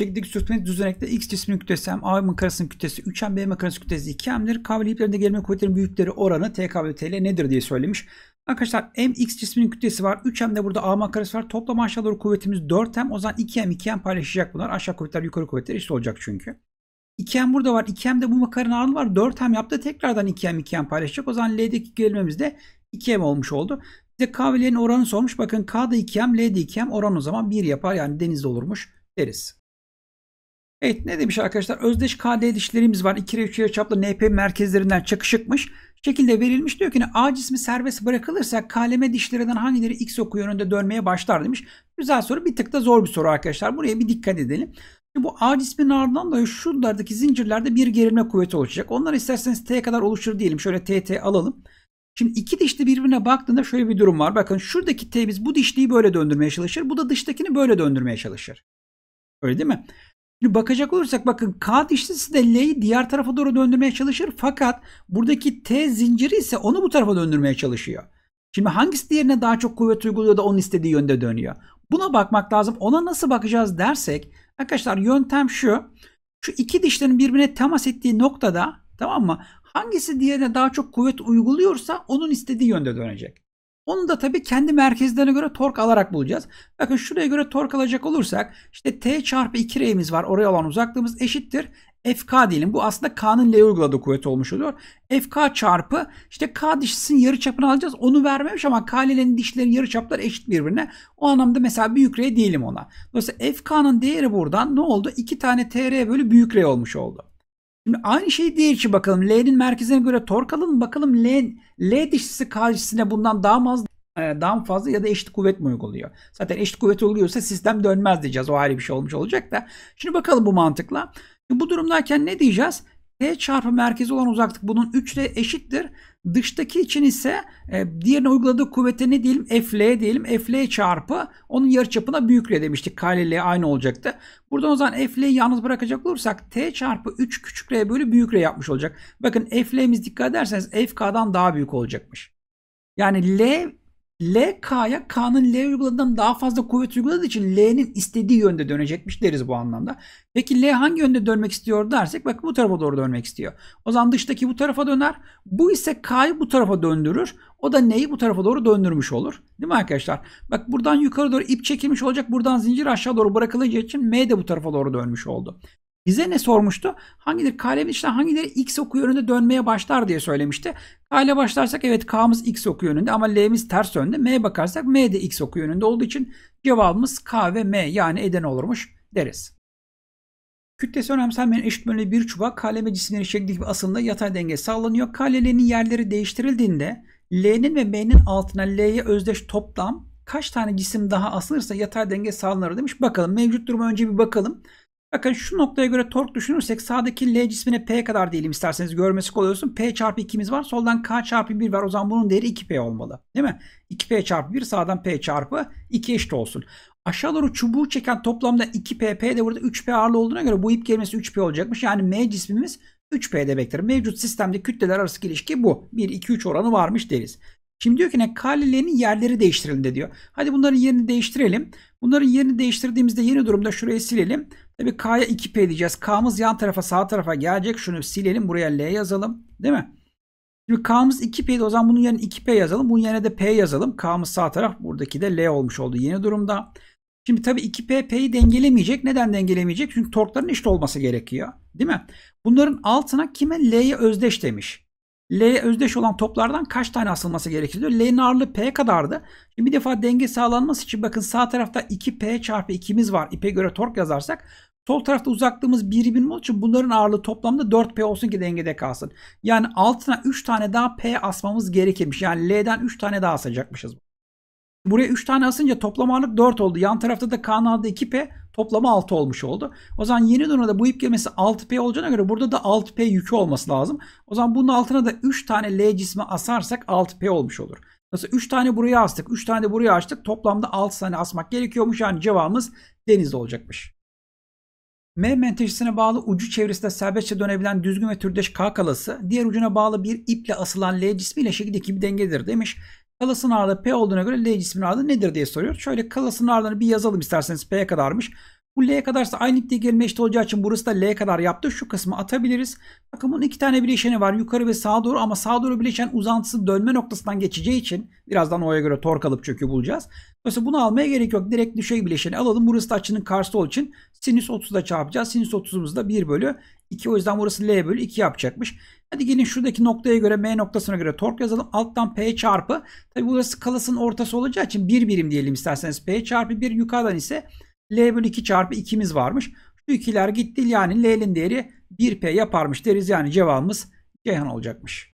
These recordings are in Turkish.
Şekildeki sürtünme düzenekte x cisminin kütlesi hem a karısının kütlesi 3 hem b karısının kütlesi 2 hem'dir. K iplerinde gelme kuvvetlerin büyükleri oranı TK ve TL nedir diye söylemiş. Arkadaşlar M x cisminin kütlesi var. 3 hem de burada A karesi var. Toplam aşağı doğru kuvvetimiz 4 hem. O zaman 2 hem 2 hem paylaşacak bunlar. Aşağı kuvvetler yukarı kuvvetler eşit olacak çünkü. 2M burada var. 2 de bu makarın ağırlığı var. 4M yaptı. Tekrardan 2M 2M paylaşacak. O zaman L'deki gerilmemiz de 2M olmuş oldu. Bize K ve oranı sormuş. Bakın K da 2M, L de 2M. Oran o zaman 1 yapar. Yani denizde olurmuş deriz. Evet ne demiş arkadaşlar? Özdeş KD dişlerimiz var. 2 3 çaplı NP merkezlerinden çakışıkmış. Şekilde verilmiş diyor ki A cismi serbest bırakılırsa kaleme dişlerinden hangileri X oku yönünde dönmeye başlar demiş. Güzel soru bir tık da zor bir soru arkadaşlar. Buraya bir dikkat edelim. Şimdi bu A cisminin ardından da şuradaki zincirlerde bir gerilme kuvveti oluşacak. Onlar isterseniz T kadar oluşur diyelim. Şöyle TT alalım. Şimdi iki dişli birbirine baktığında şöyle bir durum var. Bakın şuradaki T biz bu dişliyi böyle döndürmeye çalışır. Bu da dıştakini böyle döndürmeye çalışır. Öyle değil mi? Şimdi bakacak olursak bakın K dişlisi de L'yi diğer tarafa doğru döndürmeye çalışır. Fakat buradaki T zinciri ise onu bu tarafa döndürmeye çalışıyor. Şimdi hangisi diğerine daha çok kuvvet uyguluyor da onun istediği yönde dönüyor. Buna bakmak lazım. Ona nasıl bakacağız dersek arkadaşlar yöntem şu. Şu iki dişlerin birbirine temas ettiği noktada tamam mı? Hangisi diğerine daha çok kuvvet uyguluyorsa onun istediği yönde dönecek. Onu da tabii kendi merkezlerine göre tork alarak bulacağız. Bakın şuraya göre tork alacak olursak işte T çarpı 2 R'miz var. Oraya olan uzaklığımız eşittir. FK diyelim. Bu aslında K'nın L'ye uyguladığı kuvvet olmuş oluyor. FK çarpı işte K dişisinin yarı çapını alacağız. Onu vermemiş ama K ile dişlerin yarı çapları eşit birbirine. O anlamda mesela büyük R diyelim ona. Dolayısıyla FK'nın değeri buradan ne oldu? 2 tane TR bölü büyük R olmuş oldu. Şimdi aynı şey diğer için bakalım. L'nin merkezine göre tork alalım. Bakalım L, L dişlisi karşısına bundan daha fazla e, daha fazla ya da eşit kuvvet mi uyguluyor? Zaten eşit kuvvet uyguluyorsa sistem dönmez diyeceğiz. O ayrı bir şey olmuş olacak da. Şimdi bakalım bu mantıkla. Şimdi bu durumdayken ne diyeceğiz? T çarpı merkezi olan uzaklık bunun 3 ile eşittir. Dıştaki için ise e, diğerine uyguladığı kuvvete ne diyelim? FL diyelim. FL çarpı onun yarıçapına büyük L demiştik. K ile L aynı olacaktı. Buradan o zaman FL'yi yalnız bırakacak olursak T çarpı 3 küçük L bölü büyük L yapmış olacak. Bakın FL'miz dikkat ederseniz FK'dan daha büyük olacakmış. Yani L L K'ya K'nın L uyguladığından daha fazla kuvvet uyguladığı için L'nin istediği yönde dönecekmiş deriz bu anlamda. Peki L hangi yönde dönmek istiyor dersek bak bu tarafa doğru dönmek istiyor. O zaman dıştaki bu tarafa döner. Bu ise K'yı bu tarafa döndürür. O da neyi bu tarafa doğru döndürmüş olur. Değil mi arkadaşlar? Bak buradan yukarı doğru ip çekilmiş olacak. Buradan zincir aşağı doğru bırakılacağı için M de bu tarafa doğru dönmüş oldu. Bize ne sormuştu? Hangileri kalemin içinden hangileri x oku yönünde dönmeye başlar diye söylemişti. Kale başlarsak evet k'mız x oku yönünde ama l'miz ters yönde. m bakarsak m de x oku yönünde olduğu için cevabımız k ve m yani eden olurmuş deriz. Kütlesi önemsenmeyen eşit bölümlü bir çubuğa kaleme cisimlerin şekli gibi aslında yatay denge sağlanıyor. Kalelerinin yerleri değiştirildiğinde L'nin ve M'nin altına L'ye özdeş toplam kaç tane cisim daha asılırsa yatay denge sağlanır demiş. Bakalım mevcut duruma önce bir bakalım. Bakın şu noktaya göre tork düşünürsek sağdaki L cismine P kadar diyelim isterseniz görmesi kolay olsun. P çarpı 2'miz var. Soldan K çarpı 1 var. O zaman bunun değeri 2P olmalı. Değil mi? 2P çarpı 1 sağdan P çarpı 2 eşit olsun. Aşağı doğru çubuğu çeken toplamda 2P, P de burada 3P ağırlığı olduğuna göre bu ip kelimesi 3P olacakmış. Yani M cismimiz 3P demektir. Mevcut sistemde kütleler arası ilişki bu. 1-2-3 oranı varmış deriz. Şimdi diyor ki ne kalilerin yerleri değiştirildi diyor. Hadi bunların yerini değiştirelim. Bunların yerini değiştirdiğimizde yeni durumda şurayı silelim. Tabii K'ya 2P diyeceğiz. K'mız yan tarafa sağ tarafa gelecek. Şunu silelim. Buraya L yazalım. Değil mi? Şimdi K'mız 2P'ydi. O zaman bunun yerine 2P yazalım. Bunun yerine de P yazalım. K'mız sağ taraf. Buradaki de L olmuş oldu yeni durumda. Şimdi tabii 2P P'yi dengelemeyecek. Neden dengelemeyecek? Çünkü torkların eşit olması gerekiyor. Değil mi? Bunların altına kime L'ye özdeş demiş. L'ye özdeş olan toplardan kaç tane asılması gerekiyor? L'nin ağırlığı P kadardı. Şimdi bir defa denge sağlanması için bakın sağ tarafta 2P çarpı 2'miz var. İpe göre tork yazarsak. Sol tarafta uzaklığımız 1 birim olduğu için bunların ağırlığı toplamda 4P olsun ki dengede kalsın. Yani altına 3 tane daha P asmamız gerekirmiş. Yani L'den 3 tane daha asacakmışız. bu. Buraya 3 tane asınca toplam ağırlık 4 oldu. Yan tarafta da Kaan aldı 2P toplamı 6 olmuş oldu. O zaman yeni durumda bu ip gemisi 6P olacağına göre burada da 6P yükü olması lazım. O zaman bunun altına da 3 tane L cismi asarsak 6P olmuş olur. Nasıl? 3 tane buraya astık, 3 tane buraya açtık. Toplamda 6 tane asmak gerekiyormuş. Yani cevabımız denizde olacakmış. M menteşesine bağlı ucu çevresinde serbestçe dönebilen düzgün ve türdeş K kalası, diğer ucuna bağlı bir iple asılan L cismiyle şekildeki bir dengedir demiş. Kalasın ağırlığı P olduğuna göre L cisminin ağırlığı nedir diye soruyor. Şöyle kalasın ağırlığını bir yazalım isterseniz P'ye kadarmış. Bu L kadarsa aynı ipteki gerilme eşit olacağı için burası da L kadar yaptı. Şu kısmı atabiliriz. Bakın bunun iki tane bileşeni var. Yukarı ve sağa doğru ama sağa doğru bileşen uzantısı dönme noktasından geçeceği için birazdan o'ya göre tork alıp çökü bulacağız. Dolayısıyla bunu almaya gerek yok. Direkt düşey bileşeni alalım. Burası da açının karşısı olduğu için sinüs 30'da çarpacağız. Sinüs 30'umuz da 1 bölü 2. O yüzden burası L bölü 2 yapacakmış. Hadi gelin şuradaki noktaya göre M noktasına göre tork yazalım. Alttan P çarpı. Tabi burası kalasın ortası olacağı için bir birim diyelim isterseniz. P çarpı bir yukarıdan ise L bölü 2 çarpı 2'miz varmış. Şu ikiler gitti yani L'nin değeri 1P yaparmış deriz. Yani cevabımız Ceyhan olacakmış.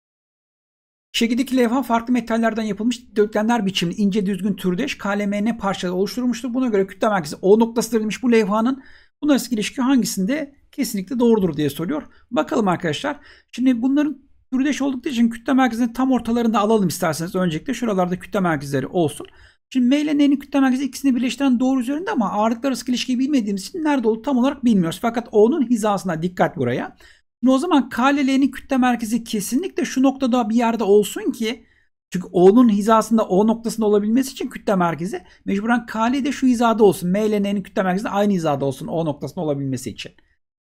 Şekildeki levha farklı metallerden yapılmış dörtgenler biçimli ince düzgün türdeş KLMN parçaları oluşturulmuştur. Buna göre kütle merkezi O noktası verilmiş bu levhanın. Bunlar ilişki hangisinde kesinlikle doğrudur diye soruyor. Bakalım arkadaşlar. Şimdi bunların türdeş oldukları için kütle merkezini tam ortalarında alalım isterseniz. Öncelikle şuralarda kütle merkezleri olsun. Şimdi M ile N'nin kütle merkezi ikisini birleştiren doğru üzerinde ama ağırlıklar arası ilişkiyi bilmediğimiz için nerede olduğu tam olarak bilmiyoruz. Fakat O'nun hizasına dikkat buraya. Şimdi o zaman K ile L'nin kütle merkezi kesinlikle şu noktada bir yerde olsun ki çünkü O'nun hizasında O noktasında olabilmesi için kütle merkezi mecburen K ile de şu hizada olsun. M ile N'nin kütle merkezi aynı hizada olsun O noktasında olabilmesi için.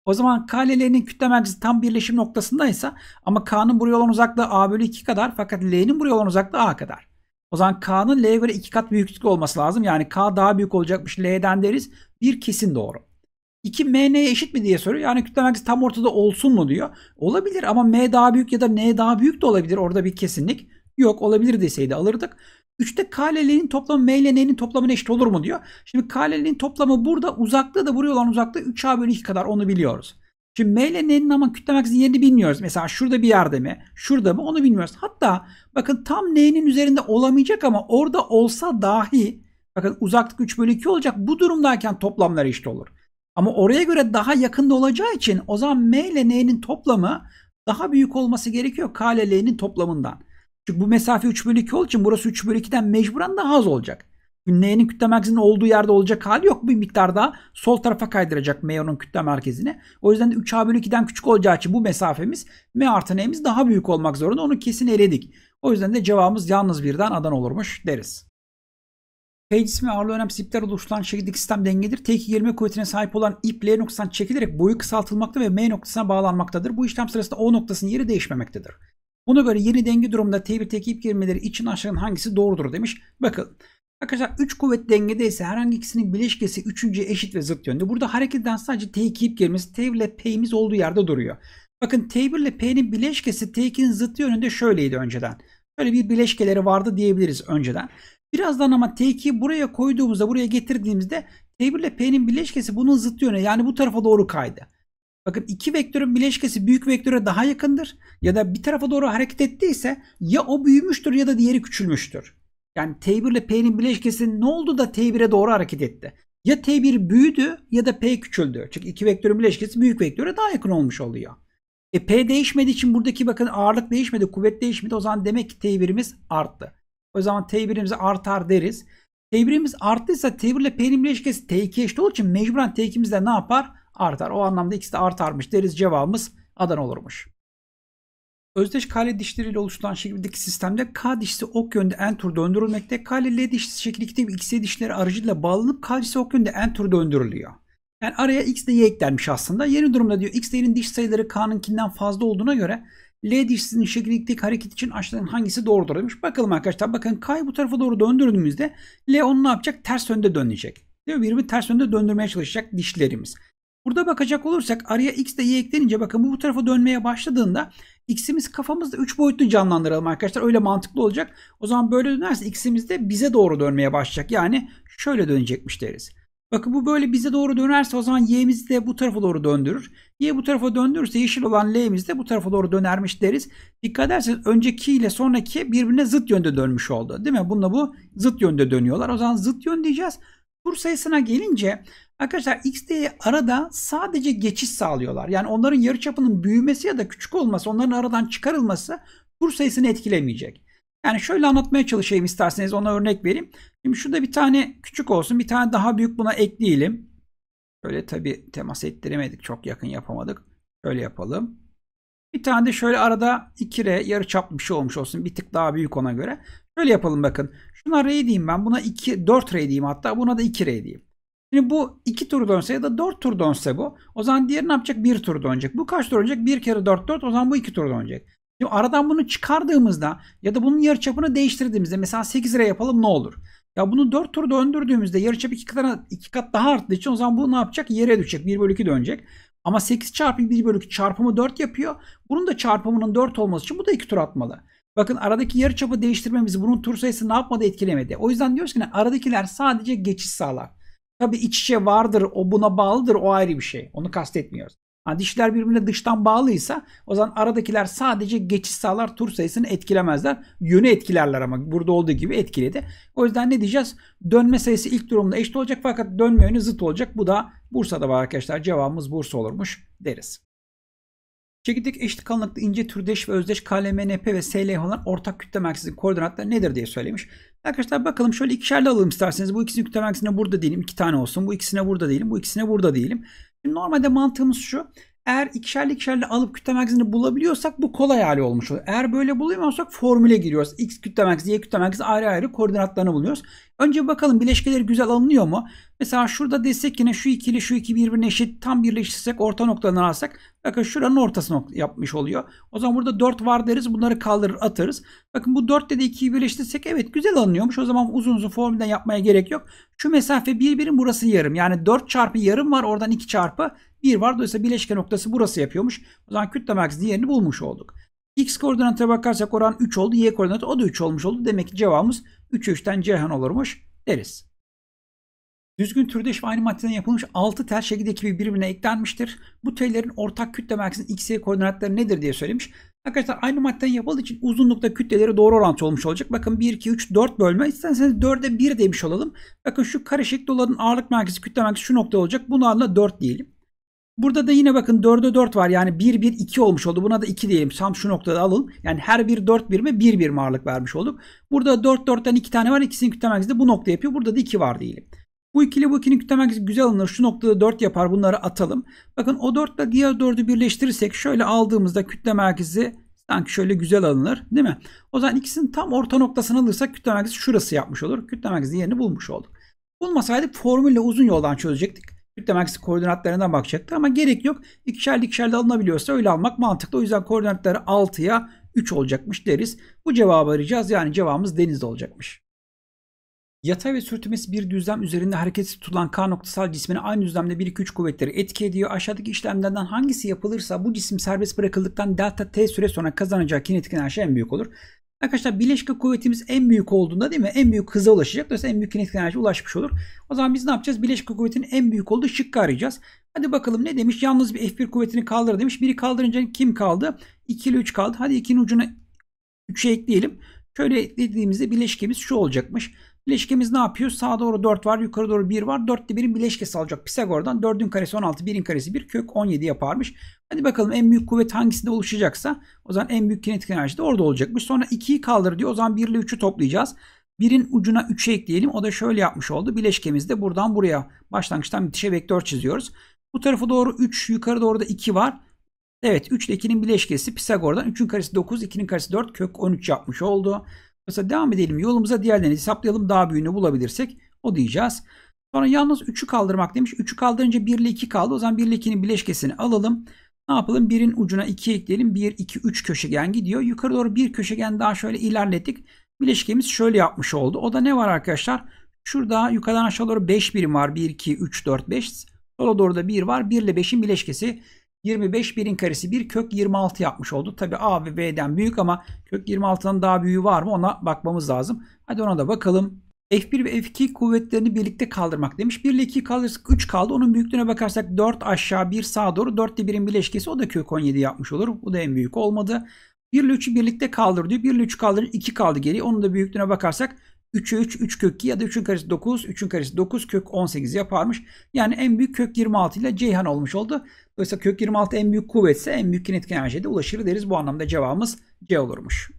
O zaman K L'nin kütle merkezi tam birleşim noktasındaysa ama K'nın buraya olan uzaklığı A bölü 2 kadar fakat L'nin buraya olan uzaklığı A kadar. O zaman K'nın L'ye göre 2 kat büyüklük olması lazım. Yani K daha büyük olacakmış L'den deriz. Bir kesin doğru. 2 MN'ye eşit mi diye soruyor. Yani kütle merkezi tam ortada olsun mu diyor. Olabilir ama M daha büyük ya da N daha büyük de olabilir. Orada bir kesinlik yok. Olabilir deseydi alırdık. 3'te KLL'nin toplamı M ile toplamına eşit olur mu diyor. Şimdi KLL'nin toplamı burada uzaklığı da buraya olan uzaklığı 3A bölü 2 kadar onu biliyoruz. Şimdi M ama kütle merkezinin yerini bilmiyoruz. Mesela şurada bir yerde mi? Şurada mı? Onu bilmiyoruz. Hatta bakın tam N'nin üzerinde olamayacak ama orada olsa dahi bakın uzaklık 3 bölü 2 olacak. Bu durumdayken toplamlar eşit olur. Ama oraya göre daha yakında olacağı için o zaman M ile N'nin toplamı daha büyük olması gerekiyor K toplamından. Çünkü bu mesafe 3 bölü 2 olduğu için burası 3 bölü 2'den mecburen daha az olacak. N'nin kütle merkezinin olduğu yerde olacak hali yok. Bir miktar daha sol tarafa kaydıracak M'nin kütle merkezine. O yüzden de 3A bölü 2'den küçük olacağı için bu mesafemiz M artı N'miz daha büyük olmak zorunda. Onu kesin eledik. O yüzden de cevabımız yalnız birden adan olurmuş deriz. Page ismi ağırlığı önemsiz ipler oluşturan şekildeki sistem dengedir. T2 girme kuvvetine sahip olan ip L noktasından çekilerek boyu kısaltılmakta ve M noktasına bağlanmaktadır. Bu işlem sırasında O noktasının yeri değişmemektedir. Buna göre yeni denge durumunda T1 tekip girmeleri için aşağının hangisi doğrudur demiş. Bakın Arkadaşlar 3 kuvvet dengede ise herhangi ikisinin bileşkesi 3.ye eşit ve zıt yönde. Burada hareketten sadece t ip girmesi T1 ile P'miz olduğu yerde duruyor. Bakın T1 ile P'nin bileşkesi T2'nin zıt yönünde şöyleydi önceden. Böyle bir bileşkeleri vardı diyebiliriz önceden. Birazdan ama T2'yi buraya koyduğumuzda buraya getirdiğimizde T1 ile P'nin bileşkesi bunun zıt yöne yani bu tarafa doğru kaydı. Bakın iki vektörün bileşkesi büyük vektöre daha yakındır ya da bir tarafa doğru hareket ettiyse ya o büyümüştür ya da diğeri küçülmüştür. Yani T1 ile P'nin bileşkesi ne oldu da T1'e doğru hareket etti? Ya T1 büyüdü ya da P küçüldü. Çünkü iki vektörün bileşkesi büyük vektöre daha yakın olmuş oluyor. E P değişmediği için buradaki bakın ağırlık değişmedi, kuvvet değişmedi. O zaman demek ki T1'imiz arttı. O zaman T1'imiz artar deriz. T1'imiz arttıysa T1 ile P'nin bileşkesi T2 eşit olduğu için mecburen t 2mizde ne yapar? artar. O anlamda ikisi de artarmış deriz cevabımız Adana olurmuş. Özdeş kale dişleriyle oluşturulan şekildeki sistemde K dişisi ok yönde en tur döndürülmekte. kale L dişisi şekildeki X dişleri aracılığıyla bağlanıp K dişisi ok yönde en tur döndürülüyor. Yani araya X ile Y eklenmiş aslında. Yeni durumda diyor X Y'nin diş sayıları K'nınkinden fazla olduğuna göre L dişsinin şekillikteki hareket için aşağıdan hangisi doğrudur demiş. Bakalım arkadaşlar bakın K'yı bu tarafa doğru döndürdüğümüzde L onu ne yapacak? Ters yönde dönecek. Değil mi? Birbirini ters yönde döndürmeye çalışacak dişlerimiz. Burada bakacak olursak araya x de y eklenince bakın bu, bu tarafa dönmeye başladığında x'imiz kafamızda 3 boyutlu canlandıralım arkadaşlar. Öyle mantıklı olacak. O zaman böyle dönerse x'imiz de bize doğru dönmeye başlayacak. Yani şöyle dönecekmiş deriz. Bakın bu böyle bize doğru dönerse o zaman y'mizi de bu tarafa doğru döndürür. Y bu tarafa döndürürse yeşil olan l'miz de bu tarafa doğru dönermiş deriz. Dikkat ederseniz önceki ile sonraki birbirine zıt yönde dönmüş oldu. Değil mi? Bununla bu zıt yönde dönüyorlar. O zaman zıt yön diyeceğiz. Tur sayısına gelince Arkadaşlar x'de arada sadece geçiş sağlıyorlar. Yani onların yarı çapının büyümesi ya da küçük olması, onların aradan çıkarılması tur sayısını etkilemeyecek. Yani şöyle anlatmaya çalışayım isterseniz ona örnek vereyim. Şimdi şurada bir tane küçük olsun, bir tane daha büyük buna ekleyelim. Şöyle tabi temas ettiremedik, çok yakın yapamadık. Şöyle yapalım. Bir tane de şöyle arada 2R yarı çaplı bir şey olmuş olsun. Bir tık daha büyük ona göre. Şöyle yapalım bakın. Şuna R diyeyim ben. Buna 2, 4R diyeyim hatta. Buna da 2R diyeyim. Şimdi bu iki tur dönse ya da dört tur dönse bu. O zaman diğeri ne yapacak? 1 tur dönecek. Bu kaç tur dönecek? Bir kere dört dört o zaman bu iki tur dönecek. Şimdi aradan bunu çıkardığımızda ya da bunun yarıçapını değiştirdiğimizde mesela 8 lira yapalım ne olur? Ya bunu 4 tur döndürdüğümüzde yarıçap 2 kat, 2 kat daha arttığı için o zaman bu ne yapacak? Yere düşecek. 1 bölü 2 dönecek. Ama 8 çarpı 1 bölü 2 çarpımı 4 yapıyor. Bunun da çarpımının 4 olması için bu da 2 tur atmalı. Bakın aradaki yarıçapı değiştirmemiz bunun tur sayısı ne yapmadı etkilemedi. O yüzden diyoruz ki aradakiler sadece geçiş sağlar. Tabii iç içe vardır, o buna bağlıdır, o ayrı bir şey. Onu kastetmiyoruz. Yani dişler birbirine dıştan bağlıysa o zaman aradakiler sadece geçiş sağlar tur sayısını etkilemezler. Yönü etkilerler ama burada olduğu gibi etkiledi. O yüzden ne diyeceğiz? Dönme sayısı ilk durumda eşit olacak fakat dönme yönü zıt olacak. Bu da Bursa'da var arkadaşlar. Cevabımız Bursa olurmuş deriz. Çekirdek eşit kalınlıklı ince türdeş ve özdeş KLMNP ve SLH olan ortak kütle merkezinin koordinatları nedir diye söylemiş. Arkadaşlar bakalım şöyle ikişerli alalım isterseniz. Bu ikisinin kütle merkezine burada değilim. iki tane olsun. Bu ikisine burada değilim. Bu ikisine burada değilim. Şimdi normalde mantığımız şu. Eğer ikişerli ikişerli alıp kütle bulabiliyorsak bu kolay hali olmuş oluyor. Eğer böyle bulamıyorsak formüle giriyoruz. X kütle Y kütle ayrı ayrı koordinatlarını buluyoruz. Önce bakalım bileşkeleri güzel alınıyor mu? Mesela şurada desek yine şu ikili şu iki birbirine eşit tam birleştirsek orta noktalarını alsak bakın şuranın ortasını yapmış oluyor. O zaman burada 4 var deriz bunları kaldırır atarız. Bakın bu 4 ile de 2'yi birleştirsek evet güzel alınıyormuş. O zaman uzun uzun formülden yapmaya gerek yok. Şu mesafe birbirin burası yarım. Yani 4 çarpı yarım var oradan 2 çarpı 1 var. Dolayısıyla bileşke noktası burası yapıyormuş. O zaman kütle merkezinin yerini bulmuş olduk. X koordinata bakarsak oran 3 oldu. Y koordinatı o da 3 olmuş oldu. Demek ki cevabımız 3, 3'ten Ceyhan olurmuş deriz. Düzgün türdeş ve aynı maddeden yapılmış 6 tel şekilde ekibi birbirine eklenmiştir. Bu tellerin ortak kütle merkezinin x, y koordinatları nedir diye söylemiş. Arkadaşlar aynı maddeden yapıldığı için uzunlukta kütleleri doğru orantı olmuş olacak. Bakın 1, 2, 3, 4 bölme. İsterseniz 4'e 1 demiş olalım. Bakın şu kare şekli olanın ağırlık merkezi kütle merkezi şu nokta olacak. Bunu Bunlarla 4 diyelim. Burada da yine bakın 4'e 4 var. Yani 1 1 2 olmuş oldu. Buna da 2 diyelim. Tam şu noktada alın. Yani her bir 4 birime 1 birim ağırlık vermiş olduk. Burada 4 4'ten 2 tane var. İkisinin kütle merkezi bu nokta yapıyor. Burada da 2 var diyelim. Bu ikili bu ikinin kütle merkezi güzel alınır. Şu noktada 4 yapar. Bunları atalım. Bakın o 4 ile diğer 4'ü birleştirirsek şöyle aldığımızda kütle merkezi sanki şöyle güzel alınır değil mi? O zaman ikisinin tam orta noktasını alırsak kütle merkezi şurası yapmış olur. Kütle merkezinin yerini bulmuş olduk. Bulmasaydık formülle uzun yoldan çözecektik. Kütle merkezi koordinatlarına bakacaktı ama gerek yok. İkişerli ikişerli alınabiliyorsa öyle almak mantıklı. O yüzden koordinatları 6'ya 3 olacakmış deriz. Bu cevabı arayacağız. Yani cevabımız denizde olacakmış. Yatay ve sürtünmesi bir düzlem üzerinde hareketsiz tutulan K noktasal cismine aynı düzlemde 1 2 3 kuvvetleri etki ediyor. Aşağıdaki işlemlerden hangisi yapılırsa bu cisim serbest bırakıldıktan delta t süre sonra kazanacağı kinetik enerji en büyük olur. Arkadaşlar bileşik kuvvetimiz en büyük olduğunda değil mi? En büyük hıza ulaşacak. Dolayısıyla en büyük kinetik enerji ulaşmış olur. O zaman biz ne yapacağız? Bileşik kuvvetin en büyük olduğu şıkkı arayacağız. Hadi bakalım ne demiş? Yalnız bir F1 kuvvetini kaldır demiş. Biri kaldırınca kim kaldı? 2 ile 3 kaldı. Hadi 2'nin ucuna 3'e ekleyelim. Şöyle eklediğimizde bileşkemiz şu olacakmış. Bileşkemiz ne yapıyor? Sağa doğru 4 var, yukarı doğru 1 var. 4'te 1'in bileşkesi alacak Pisagor'dan. 4'ün karesi 16, 1'in karesi 1, kök 17 yaparmış. Hadi bakalım en büyük kuvvet hangisinde oluşacaksa o zaman en büyük kinetik enerji de orada olacakmış. Sonra 2'yi kaldır diyor. O zaman 1 ile 3'ü toplayacağız. 1'in ucuna 3'ü ekleyelim. O da şöyle yapmış oldu. Bileşkemizde buradan buraya başlangıçtan bitişe vektör çiziyoruz. Bu tarafa doğru 3, yukarı doğru da 2 var. Evet 3 ile 2'nin bileşkesi Pisagor'dan 3'ün karesi 9, 2'nin karesi 4 kök 13 yapmış oldu. Mesela devam edelim yolumuza diğerlerini hesaplayalım daha büyüğünü bulabilirsek o diyeceğiz. Sonra yalnız 3'ü kaldırmak demiş. 3'ü kaldırınca 1 ile 2 kaldı. O zaman 1 ile 2'nin bileşkesini alalım. Ne yapalım? 1'in ucuna 2 ekleyelim. 1, 2, 3 köşegen gidiyor. Yukarı doğru bir köşegen daha şöyle ilerledik Bileşkemiz şöyle yapmış oldu. O da ne var arkadaşlar? Şurada yukarıdan aşağı doğru 5 birim var. 1, 2, 3, 4, 5. Sola doğru da 1 var. 1 ile 5'in bileşkesi 25 birin karesi bir kök 26 yapmış oldu. Tabi A ve B'den büyük ama kök 26'dan daha büyüğü var mı ona bakmamız lazım. Hadi ona da bakalım. F1 ve F2 kuvvetlerini birlikte kaldırmak demiş. 1 ile 2 kaldırırsak 3 kaldı. Onun büyüklüğüne bakarsak 4 aşağı 1 sağa doğru 4 ile 1'in bileşkesi o da kök 17 yapmış olur. Bu da en büyük olmadı. 1 ile 3'ü birlikte kaldır diyor. 1 ile 3 kaldır 2 kaldı geriye. Onun da büyüklüğüne bakarsak 3'e 3, 3 kök 2 ya da 3'ün karesi 9, 3'ün karesi 9 kök 18 yaparmış. Yani en büyük kök 26 ile Ceyhan olmuş oldu. Dolayısıyla kök 26 en büyük kuvvetse en büyük kinetik enerjiye de ulaşır deriz. Bu anlamda cevabımız C olurmuş.